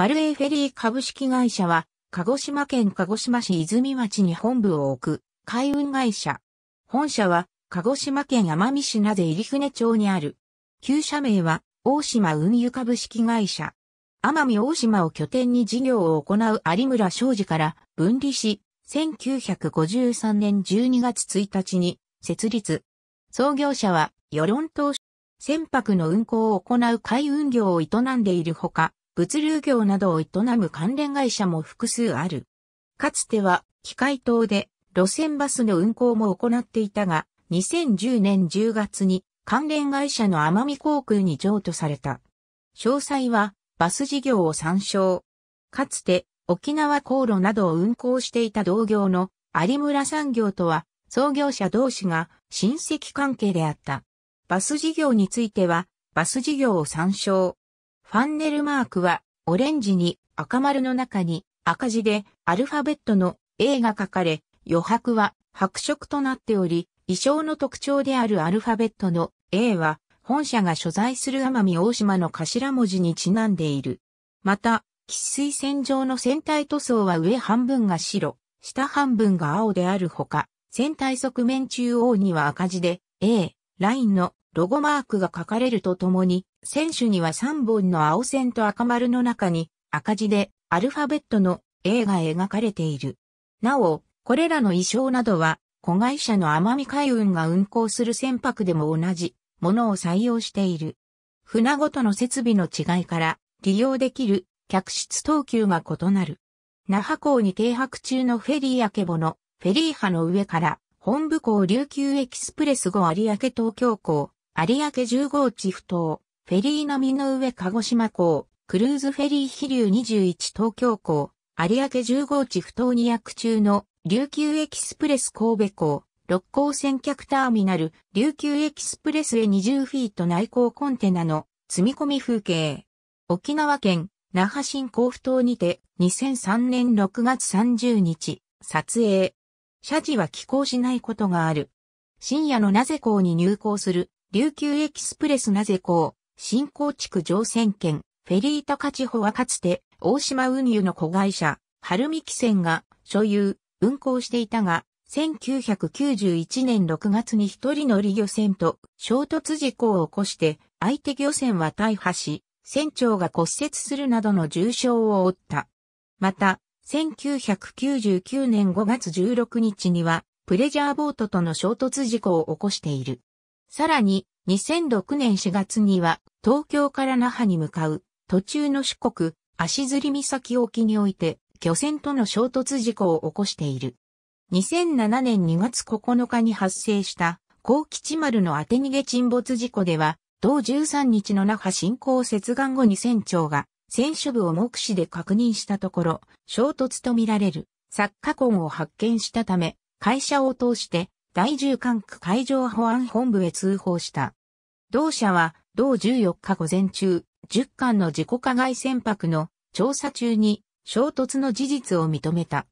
マルエフェリー株式会社は、鹿児島県鹿児島市泉町に本部を置く、海運会社。本社は、鹿児島県奄美市なぜ入船町にある。旧社名は、大島運輸株式会社。奄美大島を拠点に事業を行う有村商事から分離し、1953年12月1日に設立。創業者は、与論島船舶の運航を行う海運業を営んでいるほか、物流業などを営む関連会社も複数ある。かつては、機械島で路線バスの運行も行っていたが、2010年10月に関連会社の奄美航空に譲渡された。詳細はバス事業を参照。かつて沖縄航路などを運行していた同業の有村産業とは創業者同士が親戚関係であった。バス事業についてはバス事業を参照。ファンネルマークは、オレンジに赤丸の中に赤字でアルファベットの A が書かれ、余白は白色となっており、衣装の特徴であるアルファベットの A は、本社が所在する奄美大島の頭文字にちなんでいる。また、喫水線上の船体塗装は上半分が白、下半分が青であるほか、船体側面中央には赤字で A、ラインのロゴマークが書かれるとともに、選手には3本の青線と赤丸の中に赤字でアルファベットの A が描かれている。なお、これらの衣装などは、子会社の奄美海運が運航する船舶でも同じものを採用している。船ごとの設備の違いから利用できる客室等級が異なる。那覇港に停泊中のフェリーあけぼの、フェリー波の上から本部港琉球エキスプレス号有明東京港、有明10号地不島、フェリー並みの上鹿児島港、クルーズフェリー飛流21東京港、有明10号地不島に役中の琉球エキスプレス神戸港、六甲船客ターミナル、琉球エキスプレスへ20フィート内港コンテナの積み込み風景。沖縄県、那覇新港府島にて2003年6月30日、撮影。謝辞は寄港しないことがある。深夜のなぜ港に入港する琉球エキスプレスなぜこう、新興地区乗船券、フェリータカチ保はかつて、大島運輸の子会社、春見汽船が所有、運航していたが、1991年6月に一人乗り漁船と衝突事故を起こして、相手漁船は大破し、船長が骨折するなどの重傷を負った。また、1999年5月16日には、プレジャーボートとの衝突事故を起こしている。さらに、2006年4月には、東京から那覇に向かう、途中の四国、足摺岬沖において、漁船との衝突事故を起こしている。2007年2月9日に発生した、高吉丸の当て逃げ沈没事故では、同13日の那覇新港接岸後に船長が、船首部を目視で確認したところ、衝突とみられる、作家痕を発見したため、会社を通して第10管区海上保安本部へ通報した。同社は、同14日午前中、10艦の自己加害船舶の調査中に衝突の事実を認めた。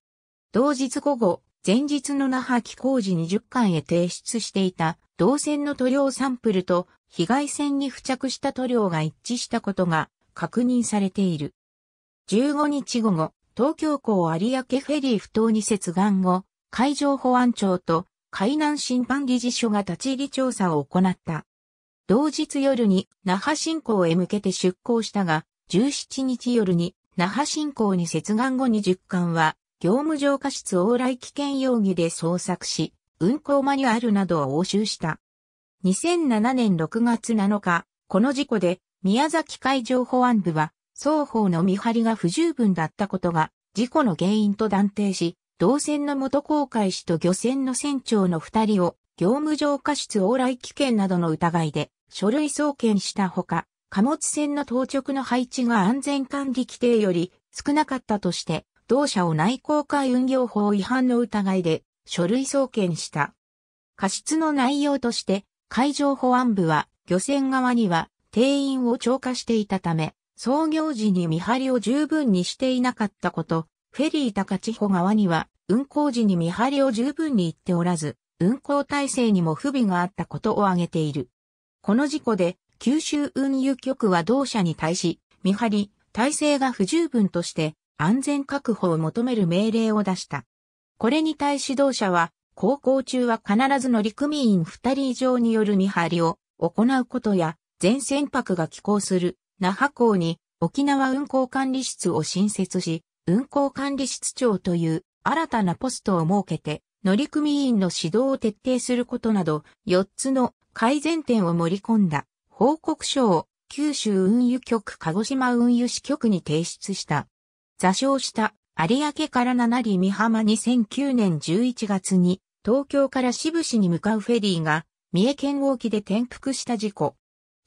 同日午後、前日の那覇機工事20巻へ提出していた同船の塗料サンプルと被害船に付着した塗料が一致したことが確認されている。15日午後、東京港有明フェリー不当に接岸後、海上保安庁と海南審判理事所が立ち入り調査を行った。同日夜に那覇新港へ向けて出港したが、17日夜に那覇新港に接岸後に10艦は、業務上過失往来危険容疑で捜索し、運航マニュアルなどを押収した。2007年6月7日、この事故で宮崎海上保安部は双方の見張りが不十分だったことが事故の原因と断定し、同船の元航海士と漁船の船長の二人を、業務上過失往来危険などの疑いで、書類送検したほか、貨物船の当直の配置が安全管理規定より少なかったとして、同社を内航海運業法違反の疑いで書類送検した。過失の内容として、海上保安部は漁船側には定員を超過していたため、創業時に見張りを十分にしていなかったこと、フェリー高千穂川には、運行時に見張りを十分に行っておらず、運行体制にも不備があったことを挙げている。この事故で、九州運輸局は同社に対し、見張り、体制が不十分として、安全確保を求める命令を出した。これに対し同社は、航行中は必ず乗組員2人以上による見張りを行うことや、全船舶が寄港する那覇港に沖縄運航管理室を新設し、運行管理室長という新たなポストを設けて、乗組員の指導を徹底することなど、4つの改善点を盛り込んだ報告書を九州運輸局鹿児島運輸支局に提出した。座礁した有明から七里美浜2009年11月に東京から支部市に向かうフェリーが三重県沖で転覆した事故。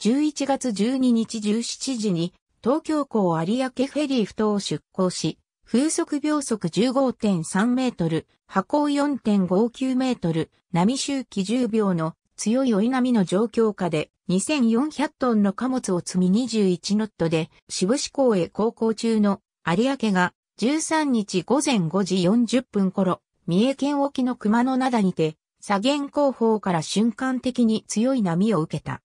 11月12日17時に東京港有明フェリー埠頭を出港し、風速秒速15.3メートル、波高4.59メートル、波周期10秒の強い追い波の状況下で2400トンの貨物を積み21ノットで渋志港へ航行中の有明が13日午前5時40分頃、三重県沖の熊野灘にて左舷後方から瞬間的に強い波を受けた。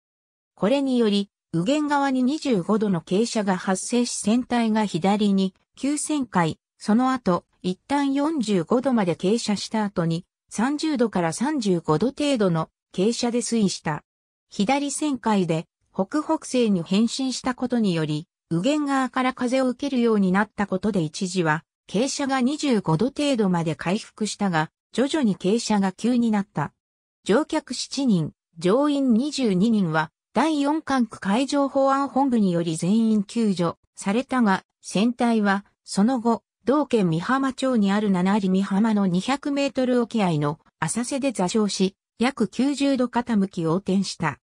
これにより、右舷側に25度の傾斜が発生し船体が左に急旋回、その後、一旦45度まで傾斜した後に、30度から35度程度の傾斜で推移した。左旋回で北北西に変身したことにより、右舷側から風を受けるようになったことで一時は、傾斜が25度程度まで回復したが、徐々に傾斜が急になった。乗客7人、乗員22人は第4管区海上保安本部により全員救助されたが、船体は、その後、同県美浜町にある七里美浜の200メートル沖合の浅瀬で座礁し、約90度傾き横転した。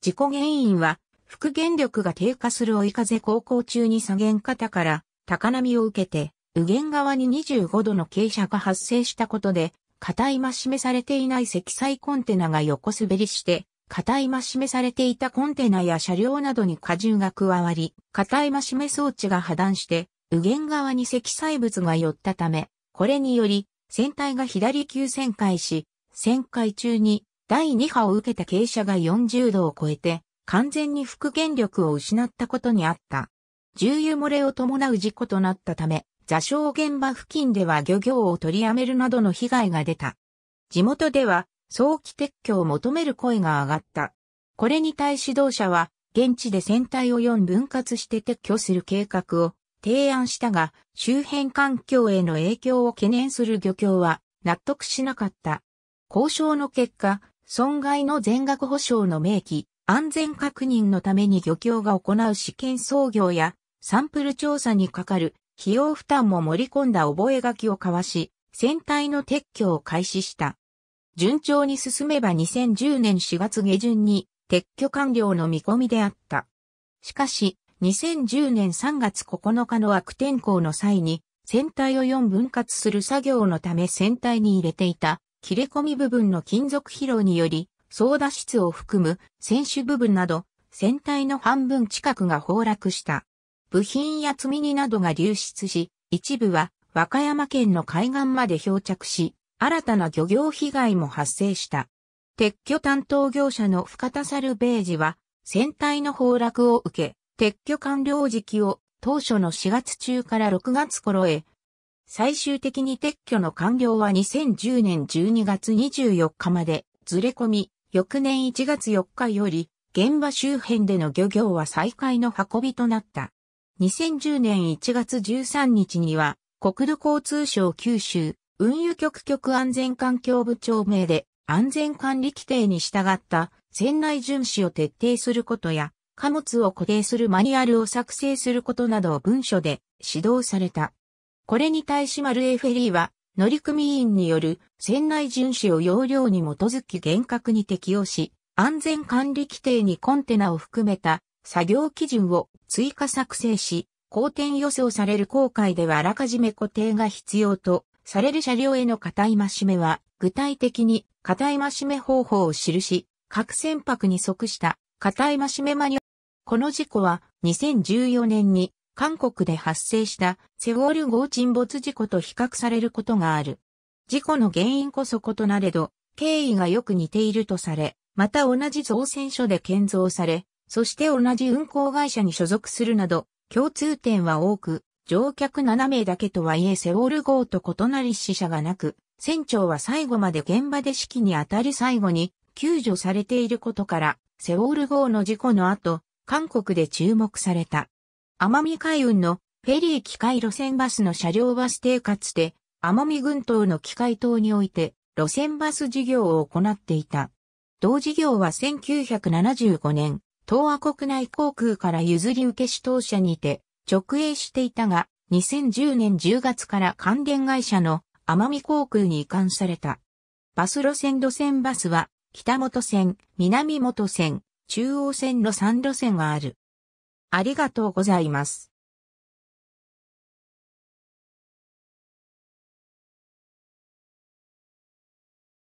事故原因は、復元力が低下する追い風航行中に左舷肩から高波を受けて、右舷側に25度の傾斜が発生したことで、い真示されていない積載コンテナが横滑りして、硬い増し目されていたコンテナや車両などに荷重が加わり、硬い増し目装置が破断して、右舷側に積載物が寄ったため、これにより、船体が左急旋回し、旋回中に第2波を受けた傾斜が40度を超えて、完全に復元力を失ったことにあった。重油漏れを伴う事故となったため、座礁現場付近では漁業を取りやめるなどの被害が出た。地元では早期撤去を求める声が上がった。これに対し同社は、現地で船体を4分割して撤去する計画を提案したが、周辺環境への影響を懸念する漁協は納得しなかった。交渉の結果、損害の全額保障の明記、安全確認のために漁協が行う試験操業やサンプル調査にかかる費用負担も盛り込んだ覚書を交わし、船体の撤去を開始した。順調に進めば2010年4月下旬に撤去完了の見込みであった。しかし、2010年3月9日の悪天候の際に、船体を4分割する作業のため船体に入れていた切れ込み部分の金属疲労により、操舵室を含む船首部分など、船体の半分近くが崩落した。部品や積み荷などが流出し、一部は和歌山県の海岸まで漂着し、新たな漁業被害も発生した。撤去担当業者の深田サルベージは、船体の崩落を受け、撤去完了時期を当初の4月中から6月頃へ、最終的に撤去の完了は2010年12月24日までずれ込み、翌年1月4日より、現場周辺での漁業は再開の運びとなった。2010年1月13日には、国土交通省九州運輸局局安全環境部長名で安全管理規定に従った船内巡視を徹底することや貨物を固定するマニュアルを作成することなどを文書で指導された。これに対しマルエフェリーは乗組員による船内巡視を要領に基づき厳格に適用し、安全管理規定にコンテナを含めた作業基準を追加作成し、好転予想される航海ではあらかじめ固定が必要とされる車両への固いましめは、具体的に固いましめ方法を記し、各船舶に即した固いましめマニュアル。この事故は2014年に韓国で発生したセウォル号沈没事故と比較されることがある。事故の原因こそ異なれど、経緯がよく似ているとされ、また同じ造船所で建造され、そして同じ運航会社に所属するなど、共通点は多く、乗客7名だけとはいえセウォル号と異なり死者がなく、船長は最後まで現場で指揮に当たる最後に救助されていることから、セウォル号の事故の後、韓国で注目された。奄美海運のフェリー機械路線バスの車両バス停かつて、奄美群島の機械島において、路線バス事業を行っていた。同事業は1975年、東亜国内航空から譲り受け主当社にて、直営していたが、2010年10月から関連会社の奄美航空に移管された。バス路線路線バスは、北本線、南本線、中央線の3路線がある。ありがとうございます。